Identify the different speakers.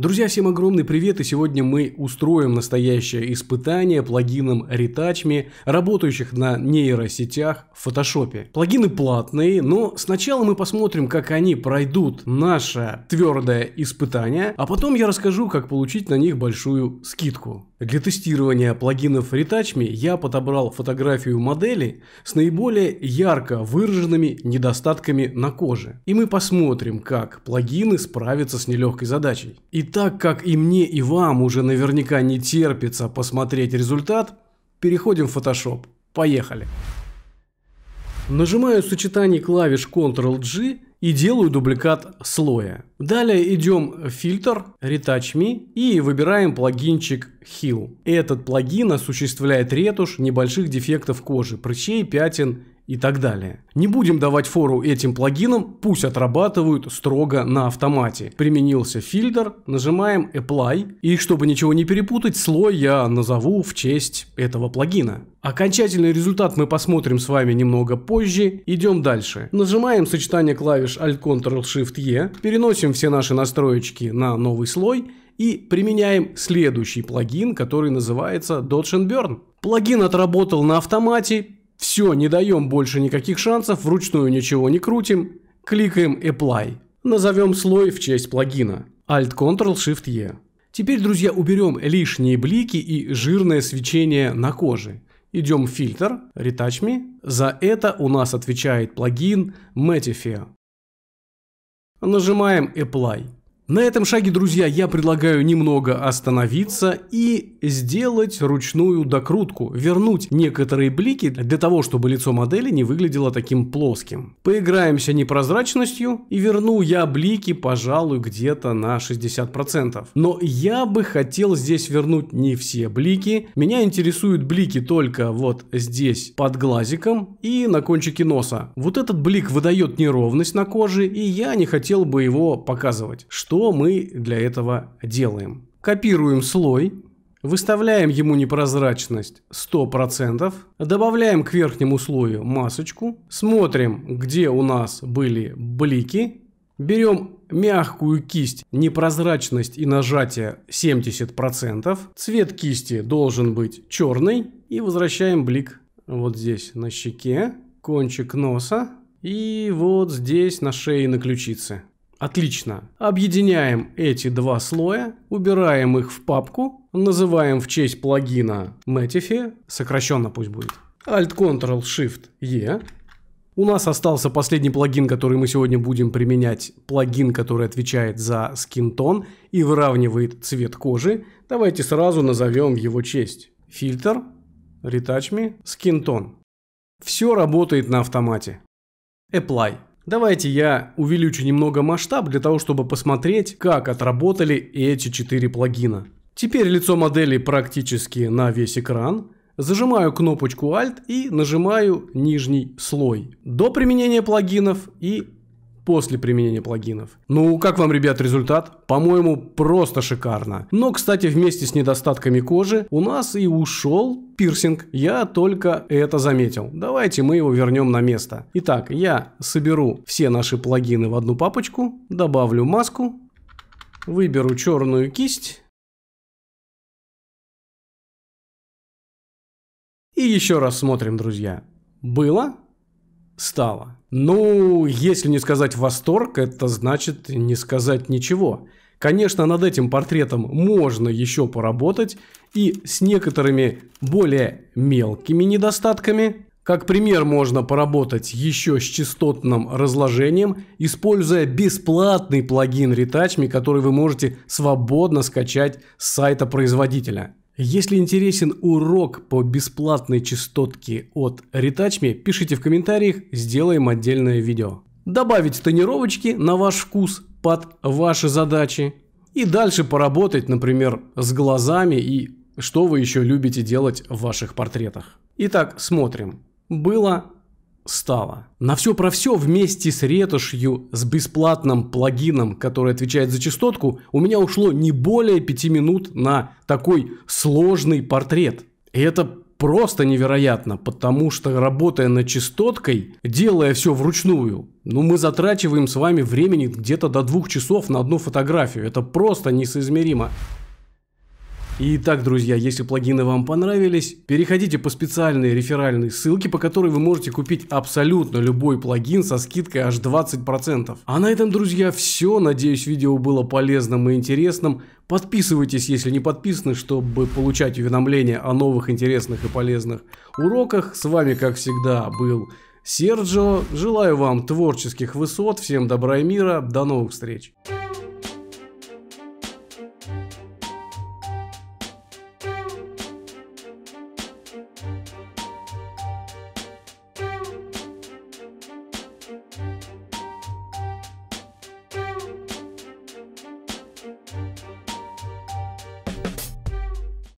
Speaker 1: Друзья, всем огромный привет, и сегодня мы устроим настоящее испытание плагином Retouchme, работающих на нейросетях в фотошопе. Плагины платные, но сначала мы посмотрим, как они пройдут наше твердое испытание, а потом я расскажу, как получить на них большую скидку. Для тестирования плагинов Retouchme я подобрал фотографию модели с наиболее ярко выраженными недостатками на коже. И мы посмотрим, как плагины справятся с нелегкой задачей. И так как и мне, и вам уже наверняка не терпится посмотреть результат, переходим в Photoshop. Поехали! Нажимаю сочетание клавиш Ctrl-G и делаю дубликат слоя. Далее идем в фильтр, Retouch Me и выбираем плагинчик Heal. Этот плагин осуществляет ретушь небольших дефектов кожи, прыщей, пятен и так далее. Не будем давать фору этим плагинам, пусть отрабатывают строго на автомате. Применился фильтр, нажимаем Apply, и чтобы ничего не перепутать, слой я назову в честь этого плагина. Окончательный результат мы посмотрим с вами немного позже, идем дальше. Нажимаем сочетание клавиш Alt-Ctrl-Shift-E, переносим все наши настроечки на новый слой и применяем следующий плагин, который называется Dodge Burn. Плагин отработал на автомате, все, не даем больше никаких шансов, вручную ничего не крутим, кликаем Apply. Назовем слой в честь плагина. Alt-Ctrl-Shift-E. Теперь, друзья, уберем лишние блики и жирное свечение на коже. Идем в фильтр, Retouch Me. За это у нас отвечает плагин Metifier. Нажимаем Apply. На этом шаге, друзья, я предлагаю немного остановиться и сделать ручную докрутку, вернуть некоторые блики для того, чтобы лицо модели не выглядело таким плоским. Поиграемся непрозрачностью и верну я блики, пожалуй, где-то на 60%. Но я бы хотел здесь вернуть не все блики, меня интересуют блики только вот здесь под глазиком и на кончике носа. Вот этот блик выдает неровность на коже и я не хотел бы его показывать. Что что мы для этого делаем. Копируем слой, выставляем ему непрозрачность 100%, добавляем к верхнему слою масочку, смотрим, где у нас были блики, берем мягкую кисть, непрозрачность и нажатие 70%, цвет кисти должен быть черный и возвращаем блик вот здесь на щеке, кончик носа и вот здесь на шее и на ключице. Отлично. Объединяем эти два слоя, убираем их в папку, называем в честь плагина Metify, сокращенно пусть будет. Alt-Ctrl-Shift-E. У нас остался последний плагин, который мы сегодня будем применять. Плагин, который отвечает за skin tone и выравнивает цвет кожи. Давайте сразу назовем его честь. Фильтр, Retouch Me, tone. Все работает на автомате. Apply. Давайте я увеличу немного масштаб для того, чтобы посмотреть, как отработали эти четыре плагина. Теперь лицо модели практически на весь экран. Зажимаю кнопочку Alt и нажимаю нижний слой. До применения плагинов и после применения плагинов. Ну, как вам, ребят, результат? По-моему, просто шикарно. Но, кстати, вместе с недостатками кожи у нас и ушел пирсинг. Я только это заметил. Давайте мы его вернем на место. Итак, я соберу все наши плагины в одну папочку, добавлю маску, выберу черную кисть. И еще раз смотрим, друзья. Было, стало. Ну, если не сказать восторг, это значит не сказать ничего. Конечно, над этим портретом можно еще поработать и с некоторыми более мелкими недостатками. Как пример, можно поработать еще с частотным разложением, используя бесплатный плагин ReTouchMe, который вы можете свободно скачать с сайта производителя. Если интересен урок по бесплатной частотке от Retouchme, пишите в комментариях, сделаем отдельное видео. Добавить тонировочки на ваш вкус под ваши задачи. И дальше поработать, например, с глазами и что вы еще любите делать в ваших портретах. Итак, смотрим. Было Стало. На все про все вместе с ретушью, с бесплатным плагином, который отвечает за частотку, у меня ушло не более 5 минут на такой сложный портрет. И это просто невероятно, потому что работая над частоткой, делая все вручную, ну мы затрачиваем с вами времени где-то до двух часов на одну фотографию. Это просто несоизмеримо. Итак, друзья, если плагины вам понравились, переходите по специальной реферальной ссылке, по которой вы можете купить абсолютно любой плагин со скидкой аж 20%. А на этом, друзья, все. Надеюсь, видео было полезным и интересным. Подписывайтесь, если не подписаны, чтобы получать уведомления о новых интересных и полезных уроках. С вами, как всегда, был Серджио. Желаю вам творческих высот, всем добра и мира. До новых встреч.